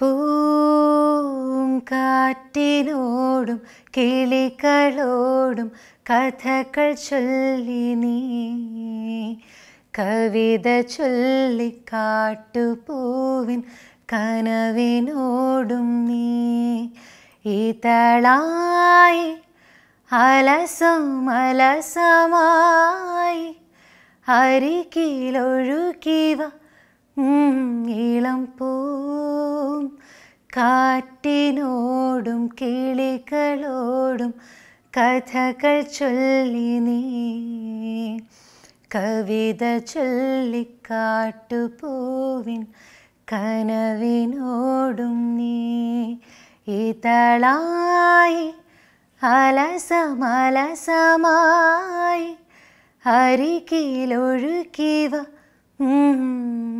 പൂങ്കാറ്റിനോടും കിളികളോടും കഥകൾ ചൊല്ലി നീ കവിത ചൊല്ലിക്കാട്ടുപൂവിൻ കനവിനോടും നീ ഇതളായി അലസം അലസമായി അരികിലൊഴുകിവ ഇളം പൂ കാറ്റിനോടും കിളികളോടും കഥകൾ ചൊല്ലി നീ കവിത ചൊല്ലിക്കാട്ടുപൂവിൻ കനവിനോടും നീ ഇതളായി അലസമലസമായി അരികിലൊഴുകിവ